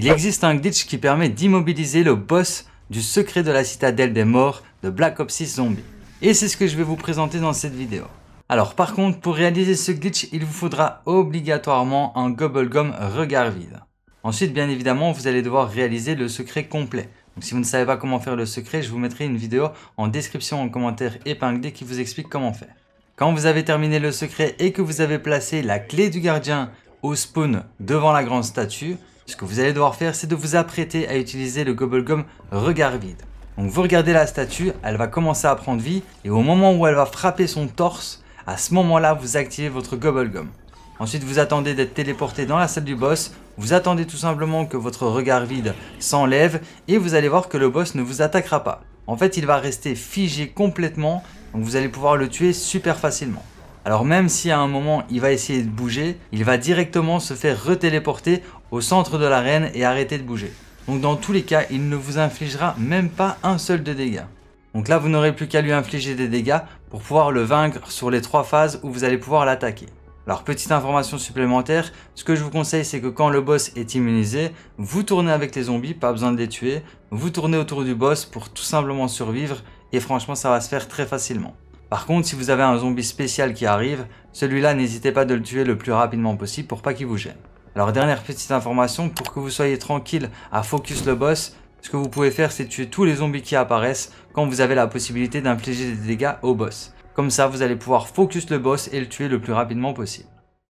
il existe un glitch qui permet d'immobiliser le boss du secret de la citadelle des morts de Black Ops 6 Zombie. Et c'est ce que je vais vous présenter dans cette vidéo. Alors par contre, pour réaliser ce glitch, il vous faudra obligatoirement un Gobblegum regard vide. Ensuite, bien évidemment, vous allez devoir réaliser le secret complet. Donc si vous ne savez pas comment faire le secret, je vous mettrai une vidéo en description en commentaire épinglé qui vous explique comment faire. Quand vous avez terminé le secret et que vous avez placé la clé du gardien au spawn devant la grande statue, ce que vous allez devoir faire, c'est de vous apprêter à utiliser le Gobblegum regard vide. Donc vous regardez la statue, elle va commencer à prendre vie, et au moment où elle va frapper son torse, à ce moment-là, vous activez votre Gobblegum. Ensuite, vous attendez d'être téléporté dans la salle du boss, vous attendez tout simplement que votre regard vide s'enlève, et vous allez voir que le boss ne vous attaquera pas. En fait, il va rester figé complètement, donc vous allez pouvoir le tuer super facilement. Alors même si à un moment il va essayer de bouger, il va directement se faire retéléporter au centre de l'arène et arrêter de bouger. Donc dans tous les cas, il ne vous infligera même pas un seul de dégâts. Donc là, vous n'aurez plus qu'à lui infliger des dégâts pour pouvoir le vaincre sur les trois phases où vous allez pouvoir l'attaquer. Alors petite information supplémentaire, ce que je vous conseille c'est que quand le boss est immunisé, vous tournez avec les zombies, pas besoin de les tuer, vous tournez autour du boss pour tout simplement survivre et franchement ça va se faire très facilement. Par contre, si vous avez un zombie spécial qui arrive, celui-là n'hésitez pas de le tuer le plus rapidement possible pour pas qu'il vous gêne. Alors dernière petite information, pour que vous soyez tranquille à focus le boss, ce que vous pouvez faire c'est tuer tous les zombies qui apparaissent quand vous avez la possibilité d'infliger des dégâts au boss. Comme ça vous allez pouvoir focus le boss et le tuer le plus rapidement possible.